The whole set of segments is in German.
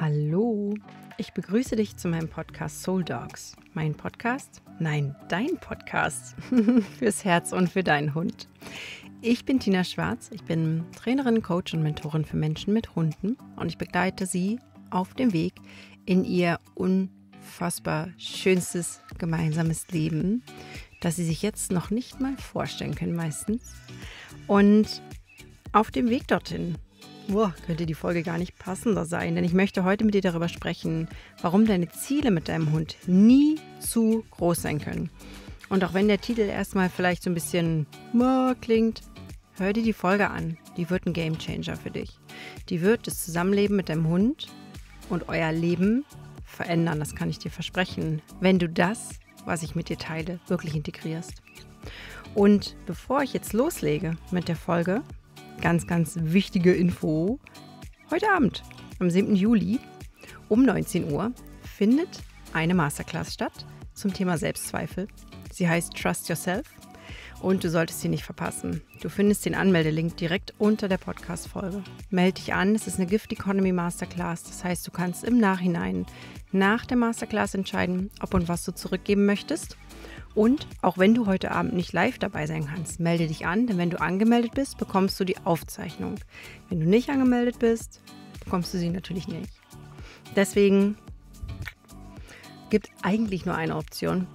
Hallo, ich begrüße dich zu meinem Podcast Soul Dogs. Mein Podcast? Nein, dein Podcast. Fürs Herz und für deinen Hund. Ich bin Tina Schwarz, ich bin Trainerin, Coach und Mentorin für Menschen mit Hunden und ich begleite sie auf dem Weg in ihr unfassbar schönstes gemeinsames Leben, das sie sich jetzt noch nicht mal vorstellen können meistens. Und auf dem Weg dorthin Uhr könnte die Folge gar nicht passender sein, denn ich möchte heute mit dir darüber sprechen, warum deine Ziele mit deinem Hund nie zu groß sein können. Und auch wenn der Titel erstmal vielleicht so ein bisschen klingt, hör dir die Folge an. Die wird ein Game Changer für dich. Die wird das Zusammenleben mit deinem Hund und euer Leben verändern, das kann ich dir versprechen, wenn du das, was ich mit dir teile, wirklich integrierst. Und bevor ich jetzt loslege mit der Folge, ganz, ganz wichtige Info. Heute Abend, am 7. Juli um 19 Uhr, findet eine Masterclass statt zum Thema Selbstzweifel. Sie heißt Trust Yourself und du solltest sie nicht verpassen. Du findest den Anmeldelink direkt unter der Podcast-Folge. Meld dich an, es ist eine Gift Economy Masterclass. Das heißt, du kannst im Nachhinein nach der Masterclass entscheiden, ob und was du zurückgeben möchtest und auch wenn du heute Abend nicht live dabei sein kannst, melde dich an, denn wenn du angemeldet bist, bekommst du die Aufzeichnung. Wenn du nicht angemeldet bist, bekommst du sie natürlich nicht. Deswegen gibt es eigentlich nur eine Option.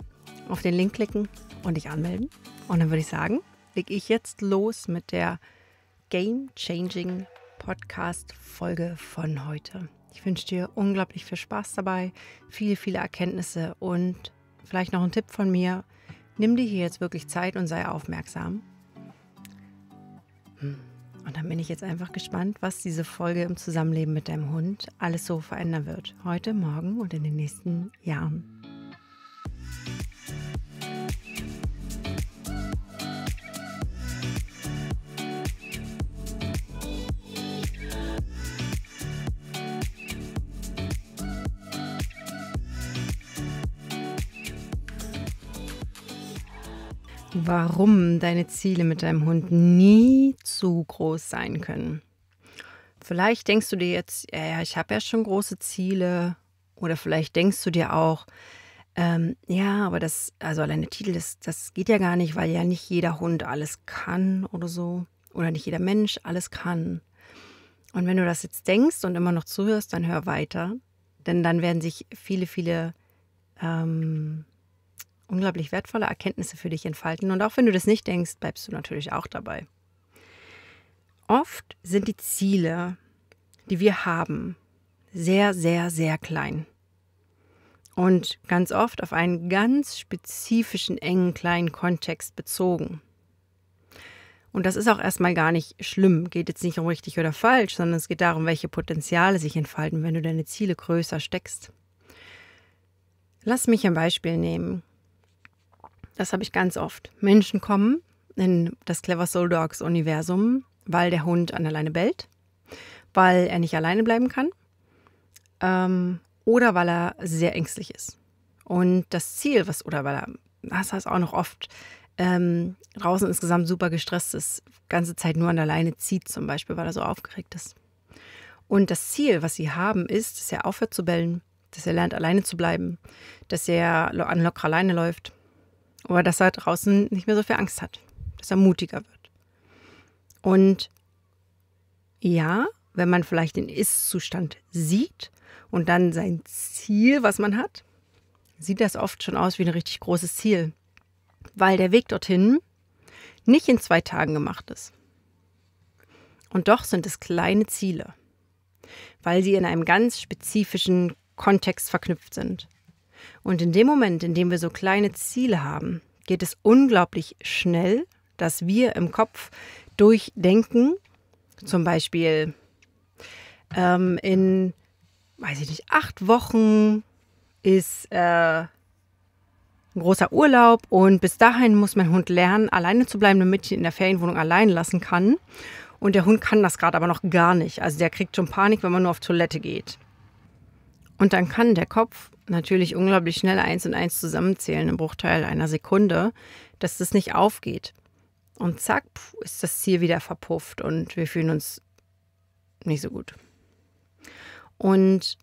Auf den Link klicken und dich anmelden. Und dann würde ich sagen, lege ich jetzt los mit der Game Changing Podcast Folge von heute. Ich wünsche dir unglaublich viel Spaß dabei, viele, viele Erkenntnisse und vielleicht noch ein Tipp von mir, Nimm dir hier jetzt wirklich Zeit und sei aufmerksam. Hm. Und dann bin ich jetzt einfach gespannt, was diese Folge im Zusammenleben mit deinem Hund alles so verändern wird. Heute, morgen und in den nächsten Jahren. warum deine Ziele mit deinem Hund nie zu groß sein können. Vielleicht denkst du dir jetzt, ja, ich habe ja schon große Ziele. Oder vielleicht denkst du dir auch, ähm, ja, aber das, also alleine Titel, das, das geht ja gar nicht, weil ja nicht jeder Hund alles kann oder so. Oder nicht jeder Mensch alles kann. Und wenn du das jetzt denkst und immer noch zuhörst, dann hör weiter. Denn dann werden sich viele, viele ähm, unglaublich wertvolle Erkenntnisse für dich entfalten. Und auch wenn du das nicht denkst, bleibst du natürlich auch dabei. Oft sind die Ziele, die wir haben, sehr, sehr, sehr klein. Und ganz oft auf einen ganz spezifischen, engen, kleinen Kontext bezogen. Und das ist auch erstmal gar nicht schlimm, geht jetzt nicht um richtig oder falsch, sondern es geht darum, welche Potenziale sich entfalten, wenn du deine Ziele größer steckst. Lass mich ein Beispiel nehmen. Das habe ich ganz oft. Menschen kommen in das Clever Soul Dogs Universum, weil der Hund an der Leine bellt, weil er nicht alleine bleiben kann ähm, oder weil er sehr ängstlich ist. Und das Ziel, was, oder weil er, das heißt auch noch oft, ähm, draußen insgesamt super gestresst ist, ganze Zeit nur an der Leine zieht zum Beispiel, weil er so aufgeregt ist. Und das Ziel, was sie haben, ist, dass er aufhört zu bellen, dass er lernt, alleine zu bleiben, dass er an lockerer Leine läuft, oder dass er draußen nicht mehr so viel Angst hat, dass er mutiger wird. Und ja, wenn man vielleicht den Ist-Zustand sieht und dann sein Ziel, was man hat, sieht das oft schon aus wie ein richtig großes Ziel, weil der Weg dorthin nicht in zwei Tagen gemacht ist. Und doch sind es kleine Ziele, weil sie in einem ganz spezifischen Kontext verknüpft sind. Und in dem Moment, in dem wir so kleine Ziele haben, geht es unglaublich schnell, dass wir im Kopf durchdenken, zum Beispiel ähm, in, weiß ich nicht, acht Wochen ist äh, ein großer Urlaub und bis dahin muss mein Hund lernen, alleine zu bleiben, damit ich ihn in der Ferienwohnung allein lassen kann. Und der Hund kann das gerade aber noch gar nicht. Also der kriegt schon Panik, wenn man nur auf Toilette geht. Und dann kann der Kopf natürlich unglaublich schnell eins und eins zusammenzählen im Bruchteil einer Sekunde, dass das nicht aufgeht. Und zack, ist das Ziel wieder verpufft und wir fühlen uns nicht so gut. Und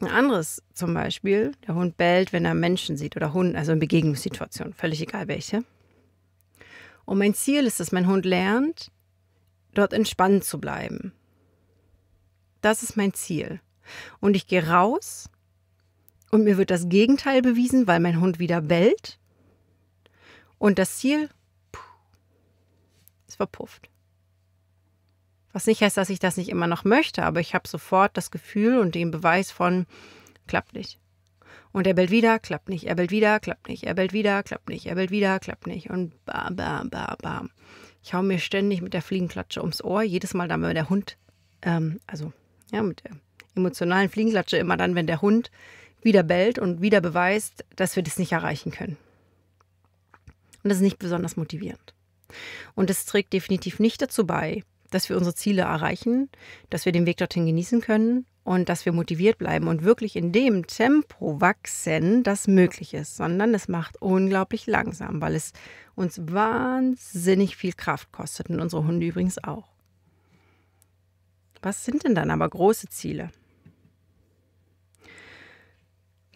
ein anderes zum Beispiel, der Hund bellt, wenn er Menschen sieht oder Hund, also in Begegnungssituationen, völlig egal welche. Und mein Ziel ist, dass mein Hund lernt, dort entspannt zu bleiben. Das ist mein Ziel und ich gehe raus und mir wird das Gegenteil bewiesen, weil mein Hund wieder bellt und das Ziel ist verpufft. Was nicht heißt, dass ich das nicht immer noch möchte, aber ich habe sofort das Gefühl und den Beweis von, klappt nicht. Und er bellt wieder, klappt nicht, er bellt wieder, klappt nicht, er bellt wieder, klappt nicht, er bellt wieder, klappt nicht. Und bam, bam, bam, bam. Ich hau mir ständig mit der Fliegenklatsche ums Ohr, jedes Mal, damit der Hund, ähm, also, ja, mit der emotionalen Fliegenklatsche immer dann, wenn der Hund wieder bellt und wieder beweist, dass wir das nicht erreichen können. Und das ist nicht besonders motivierend. Und es trägt definitiv nicht dazu bei, dass wir unsere Ziele erreichen, dass wir den Weg dorthin genießen können und dass wir motiviert bleiben und wirklich in dem Tempo wachsen, das möglich ist, sondern es macht unglaublich langsam, weil es uns wahnsinnig viel Kraft kostet und unsere Hunde übrigens auch. Was sind denn dann aber große Ziele?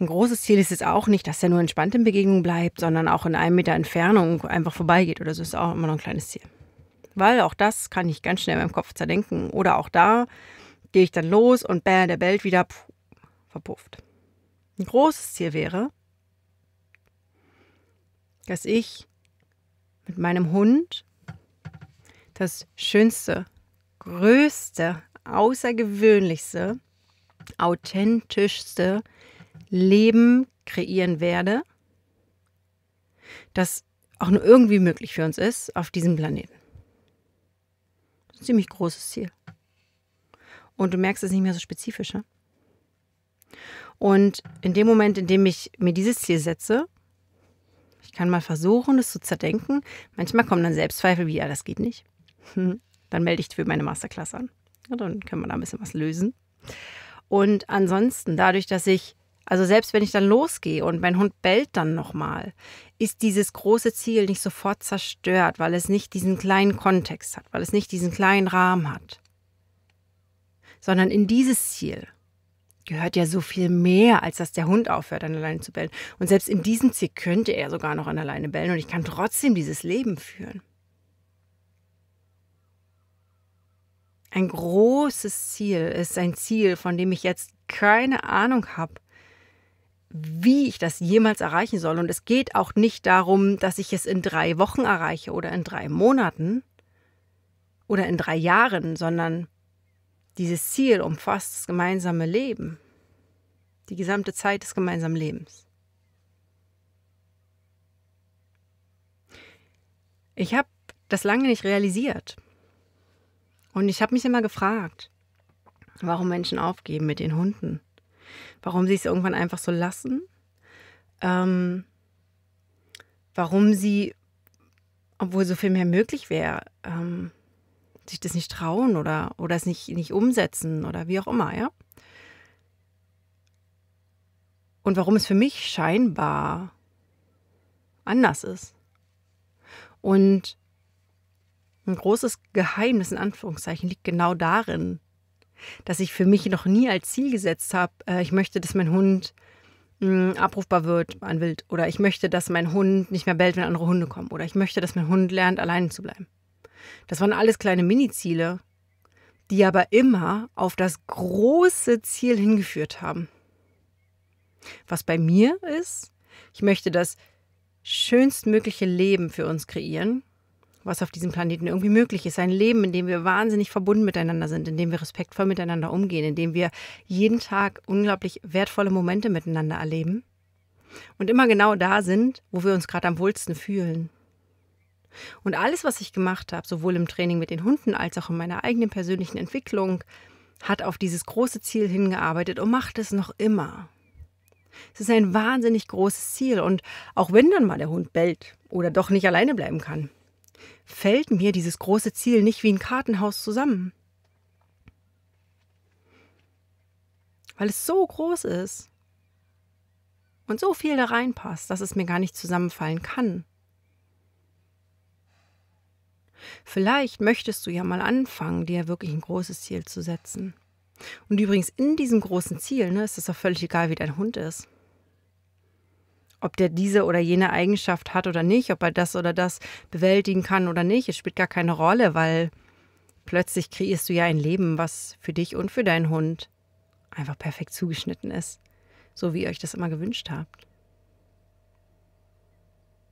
Ein großes Ziel ist es auch nicht, dass er nur entspannt in Begegnung bleibt, sondern auch in einem Meter Entfernung einfach vorbeigeht oder so ist auch immer noch ein kleines Ziel. Weil auch das kann ich ganz schnell in meinem Kopf zerdenken. Oder auch da gehe ich dann los und bäh, der bellt wieder pff, verpufft. Ein großes Ziel wäre, dass ich mit meinem Hund das schönste, größte, außergewöhnlichste, authentischste Leben kreieren werde, das auch nur irgendwie möglich für uns ist auf diesem Planeten. ein ziemlich großes Ziel. Und du merkst, es ist nicht mehr so spezifisch. Ne? Und in dem Moment, in dem ich mir dieses Ziel setze, ich kann mal versuchen, es zu zerdenken. Manchmal kommen dann Selbstzweifel wie, ja, das geht nicht. Dann melde ich für meine Masterclass an. Ja, dann können wir da ein bisschen was lösen. Und ansonsten, dadurch, dass ich also selbst wenn ich dann losgehe und mein Hund bellt dann nochmal, ist dieses große Ziel nicht sofort zerstört, weil es nicht diesen kleinen Kontext hat, weil es nicht diesen kleinen Rahmen hat. Sondern in dieses Ziel gehört ja so viel mehr, als dass der Hund aufhört, an der Leine zu bellen. Und selbst in diesem Ziel könnte er sogar noch an der Leine bellen und ich kann trotzdem dieses Leben führen. Ein großes Ziel ist ein Ziel, von dem ich jetzt keine Ahnung habe, wie ich das jemals erreichen soll. Und es geht auch nicht darum, dass ich es in drei Wochen erreiche oder in drei Monaten oder in drei Jahren, sondern dieses Ziel umfasst das gemeinsame Leben, die gesamte Zeit des gemeinsamen Lebens. Ich habe das lange nicht realisiert. Und ich habe mich immer gefragt, warum Menschen aufgeben mit den Hunden warum sie es irgendwann einfach so lassen, ähm, warum sie, obwohl so viel mehr möglich wäre, ähm, sich das nicht trauen oder, oder es nicht, nicht umsetzen oder wie auch immer, ja. Und warum es für mich scheinbar anders ist. Und ein großes Geheimnis in Anführungszeichen liegt genau darin, dass ich für mich noch nie als Ziel gesetzt habe, äh, ich möchte, dass mein Hund mh, hm, abrufbar wird an Wild oder ich möchte, dass mein Hund nicht mehr bellt, wenn andere Hunde kommen oder ich möchte, dass mein Hund lernt, allein zu bleiben. Das waren alles kleine Mini-Ziele, die aber immer auf das große Ziel hingeführt haben. Was bei mir ist, ich möchte das schönstmögliche Leben für uns kreieren was auf diesem Planeten irgendwie möglich ist. Ein Leben, in dem wir wahnsinnig verbunden miteinander sind, in dem wir respektvoll miteinander umgehen, in dem wir jeden Tag unglaublich wertvolle Momente miteinander erleben und immer genau da sind, wo wir uns gerade am wohlsten fühlen. Und alles, was ich gemacht habe, sowohl im Training mit den Hunden als auch in meiner eigenen persönlichen Entwicklung, hat auf dieses große Ziel hingearbeitet und macht es noch immer. Es ist ein wahnsinnig großes Ziel und auch wenn dann mal der Hund bellt oder doch nicht alleine bleiben kann, fällt mir dieses große Ziel nicht wie ein Kartenhaus zusammen. Weil es so groß ist und so viel da reinpasst, dass es mir gar nicht zusammenfallen kann. Vielleicht möchtest du ja mal anfangen, dir wirklich ein großes Ziel zu setzen. Und übrigens, in diesem großen Ziel ne, ist es doch völlig egal, wie dein Hund ist ob der diese oder jene Eigenschaft hat oder nicht, ob er das oder das bewältigen kann oder nicht. Es spielt gar keine Rolle, weil plötzlich kreierst du ja ein Leben, was für dich und für deinen Hund einfach perfekt zugeschnitten ist, so wie ihr euch das immer gewünscht habt.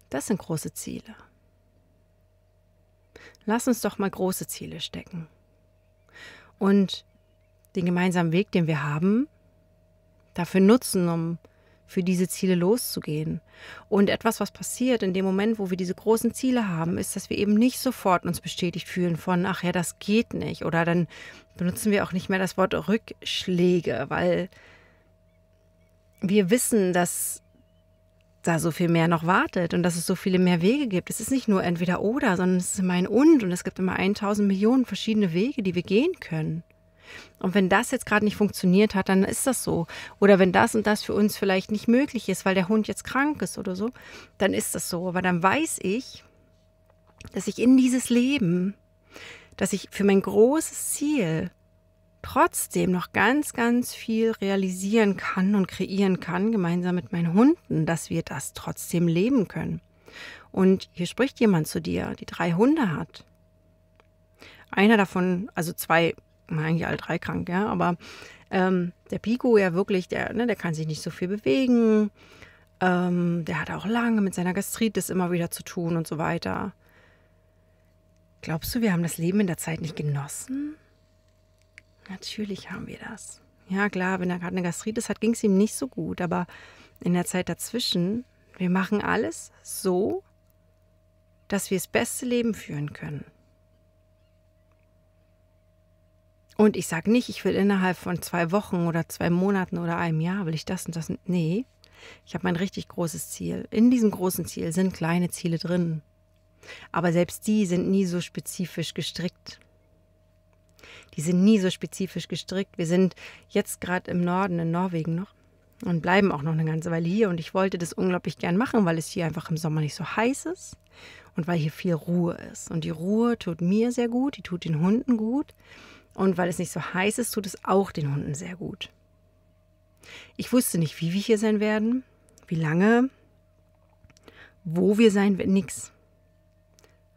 Das sind große Ziele. Lass uns doch mal große Ziele stecken. Und den gemeinsamen Weg, den wir haben, dafür nutzen, um für diese Ziele loszugehen. Und etwas, was passiert in dem Moment, wo wir diese großen Ziele haben, ist, dass wir eben nicht sofort uns bestätigt fühlen von, ach ja, das geht nicht. Oder dann benutzen wir auch nicht mehr das Wort Rückschläge, weil wir wissen, dass da so viel mehr noch wartet und dass es so viele mehr Wege gibt. Es ist nicht nur entweder oder, sondern es ist immer ein und und es gibt immer 1000 Millionen verschiedene Wege, die wir gehen können. Und wenn das jetzt gerade nicht funktioniert hat, dann ist das so. Oder wenn das und das für uns vielleicht nicht möglich ist, weil der Hund jetzt krank ist oder so, dann ist das so. Aber dann weiß ich, dass ich in dieses Leben, dass ich für mein großes Ziel trotzdem noch ganz, ganz viel realisieren kann und kreieren kann, gemeinsam mit meinen Hunden, dass wir das trotzdem leben können. Und hier spricht jemand zu dir, die drei Hunde hat. Einer davon, also zwei eigentlich alle drei krank, ja, aber ähm, der Pico ja wirklich, der, ne, der kann sich nicht so viel bewegen. Ähm, der hat auch lange mit seiner Gastritis immer wieder zu tun und so weiter. Glaubst du, wir haben das Leben in der Zeit nicht genossen? Natürlich haben wir das. Ja, klar, wenn er gerade eine Gastritis hat, ging es ihm nicht so gut, aber in der Zeit dazwischen, wir machen alles so, dass wir das beste Leben führen können. Und ich sage nicht, ich will innerhalb von zwei Wochen oder zwei Monaten oder einem Jahr, will ich das und das. Nee, ich habe mein richtig großes Ziel. In diesem großen Ziel sind kleine Ziele drin. Aber selbst die sind nie so spezifisch gestrickt. Die sind nie so spezifisch gestrickt. Wir sind jetzt gerade im Norden, in Norwegen noch und bleiben auch noch eine ganze Weile hier. Und ich wollte das unglaublich gern machen, weil es hier einfach im Sommer nicht so heiß ist und weil hier viel Ruhe ist. Und die Ruhe tut mir sehr gut, die tut den Hunden gut. Und weil es nicht so heiß ist, tut es auch den Hunden sehr gut. Ich wusste nicht, wie wir hier sein werden, wie lange, wo wir sein werden, nix.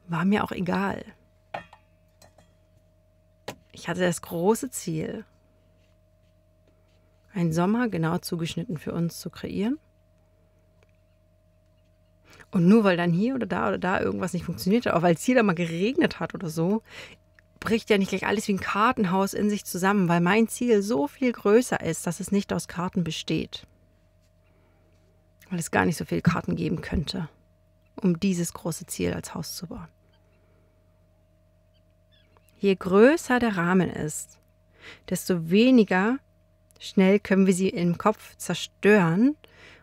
War mir auch egal. Ich hatte das große Ziel, einen Sommer genau zugeschnitten für uns zu kreieren. Und nur weil dann hier oder da oder da irgendwas nicht funktioniert hat, auch weil es hier da mal geregnet hat oder so, bricht ja nicht gleich alles wie ein Kartenhaus in sich zusammen, weil mein Ziel so viel größer ist, dass es nicht aus Karten besteht. Weil es gar nicht so viele Karten geben könnte, um dieses große Ziel als Haus zu bauen. Je größer der Rahmen ist, desto weniger schnell können wir sie im Kopf zerstören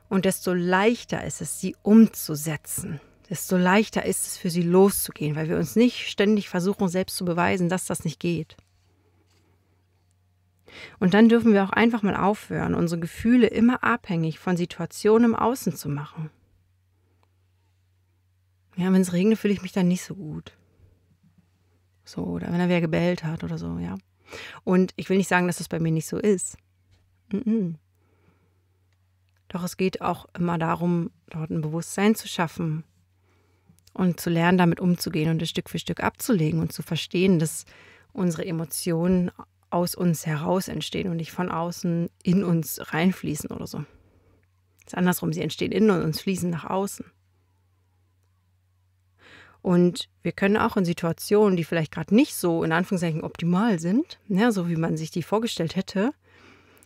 und desto leichter ist es, sie umzusetzen desto leichter ist es für sie loszugehen, weil wir uns nicht ständig versuchen, selbst zu beweisen, dass das nicht geht. Und dann dürfen wir auch einfach mal aufhören, unsere Gefühle immer abhängig von Situationen im Außen zu machen. Ja, wenn es regnet, fühle ich mich dann nicht so gut. So, oder wenn er wer gebellt hat oder so, ja. Und ich will nicht sagen, dass das bei mir nicht so ist. Mm -mm. Doch es geht auch immer darum, dort ein Bewusstsein zu schaffen, und zu lernen, damit umzugehen und es Stück für Stück abzulegen und zu verstehen, dass unsere Emotionen aus uns heraus entstehen und nicht von außen in uns reinfließen oder so. Es ist andersrum, sie entstehen in uns, fließen nach außen. Und wir können auch in Situationen, die vielleicht gerade nicht so in Anführungszeichen optimal sind, ja, ne, so wie man sich die vorgestellt hätte,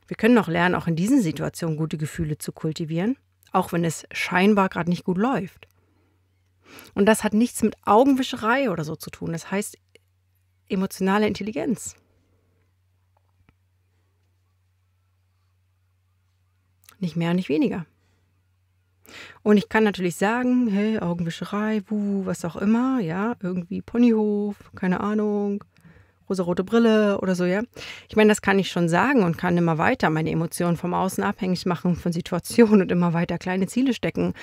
wir können auch lernen, auch in diesen Situationen gute Gefühle zu kultivieren, auch wenn es scheinbar gerade nicht gut läuft. Und das hat nichts mit Augenwischerei oder so zu tun. Das heißt emotionale Intelligenz. Nicht mehr, nicht weniger. Und ich kann natürlich sagen, hey, Augenwischerei, wuh, was auch immer, ja, irgendwie Ponyhof, keine Ahnung, rosarote Brille oder so, ja. Ich meine, das kann ich schon sagen und kann immer weiter meine Emotionen vom Außen abhängig machen, von Situationen und immer weiter kleine Ziele stecken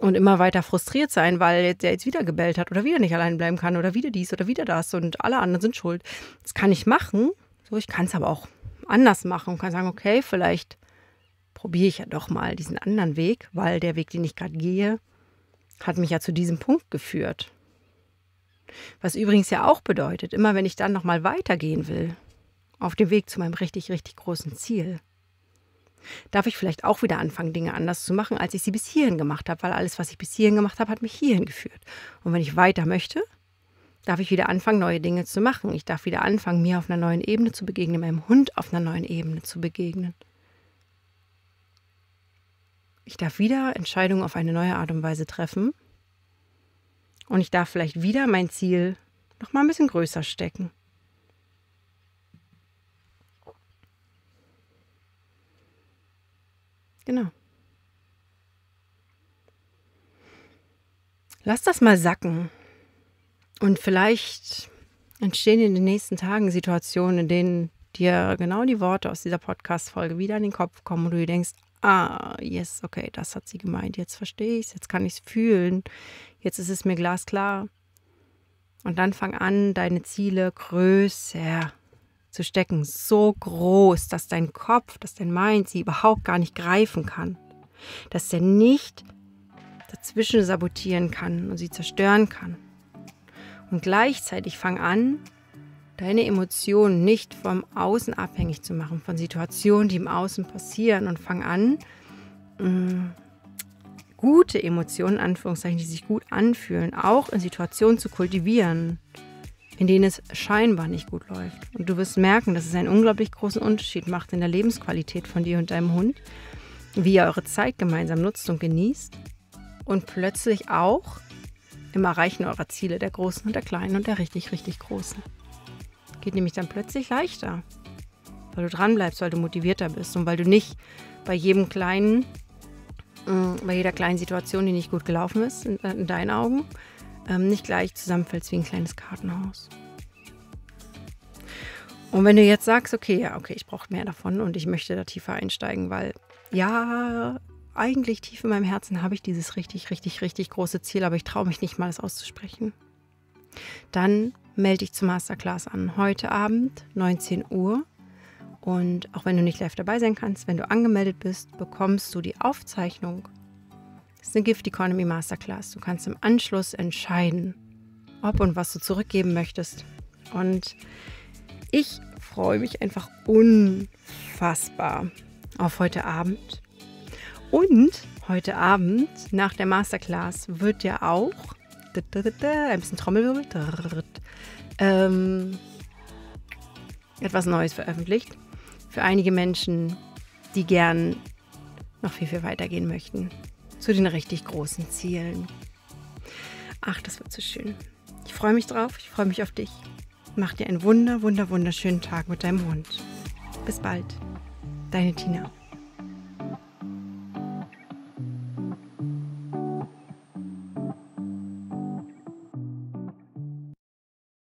und immer weiter frustriert sein, weil der jetzt wieder gebellt hat oder wieder nicht allein bleiben kann oder wieder dies oder wieder das und alle anderen sind schuld. Das kann ich machen, so ich kann es aber auch anders machen und kann sagen, okay, vielleicht probiere ich ja doch mal diesen anderen Weg, weil der Weg, den ich gerade gehe, hat mich ja zu diesem Punkt geführt. Was übrigens ja auch bedeutet, immer wenn ich dann nochmal weitergehen will, auf dem Weg zu meinem richtig, richtig großen Ziel, darf ich vielleicht auch wieder anfangen, Dinge anders zu machen, als ich sie bis hierhin gemacht habe, weil alles, was ich bis hierhin gemacht habe, hat mich hierhin geführt. Und wenn ich weiter möchte, darf ich wieder anfangen, neue Dinge zu machen. Ich darf wieder anfangen, mir auf einer neuen Ebene zu begegnen, meinem Hund auf einer neuen Ebene zu begegnen. Ich darf wieder Entscheidungen auf eine neue Art und Weise treffen, und ich darf vielleicht wieder mein Ziel noch mal ein bisschen größer stecken. Genau. Lass das mal sacken. Und vielleicht entstehen in den nächsten Tagen Situationen, in denen dir genau die Worte aus dieser Podcast-Folge wieder in den Kopf kommen und du dir denkst, ah, yes, okay, das hat sie gemeint, jetzt verstehe ich es, jetzt kann ich es fühlen, Jetzt ist es mir glasklar. Und dann fang an, deine Ziele größer zu stecken. So groß, dass dein Kopf, dass dein Mind sie überhaupt gar nicht greifen kann. Dass er nicht dazwischen sabotieren kann und sie zerstören kann. Und gleichzeitig fang an, deine Emotionen nicht vom Außen abhängig zu machen, von Situationen, die im Außen passieren und fang an, mm, gute Emotionen, Anführungszeichen, die sich gut anfühlen, auch in Situationen zu kultivieren, in denen es scheinbar nicht gut läuft. Und du wirst merken, dass es einen unglaublich großen Unterschied macht in der Lebensqualität von dir und deinem Hund, wie ihr eure Zeit gemeinsam nutzt und genießt und plötzlich auch im Erreichen eurer Ziele, der großen und der kleinen und der richtig, richtig großen. Geht nämlich dann plötzlich leichter, weil du dranbleibst, weil du motivierter bist und weil du nicht bei jedem kleinen Mm, bei jeder kleinen Situation, die nicht gut gelaufen ist, in, äh, in deinen Augen, ähm, nicht gleich zusammenfällst wie ein kleines Kartenhaus. Und wenn du jetzt sagst, okay, ja, okay, ich brauche mehr davon und ich möchte da tiefer einsteigen, weil ja, eigentlich tief in meinem Herzen habe ich dieses richtig, richtig, richtig große Ziel, aber ich traue mich nicht mal, es auszusprechen. Dann melde dich zur Masterclass an. Heute Abend, 19 Uhr, und auch wenn du nicht live dabei sein kannst, wenn du angemeldet bist, bekommst du die Aufzeichnung. Das ist eine Gift Economy Masterclass. Du kannst im Anschluss entscheiden, ob und was du zurückgeben möchtest. Und ich freue mich einfach unfassbar auf heute Abend. Und heute Abend nach der Masterclass wird ja auch ein bisschen Trommelwirbel ähm, etwas Neues veröffentlicht für einige Menschen, die gern noch viel, viel weiter gehen möchten. Zu den richtig großen Zielen. Ach, das wird so schön. Ich freue mich drauf, ich freue mich auf dich. Mach dir einen wunder, wunder, wunderschönen Tag mit deinem Hund. Bis bald. Deine Tina.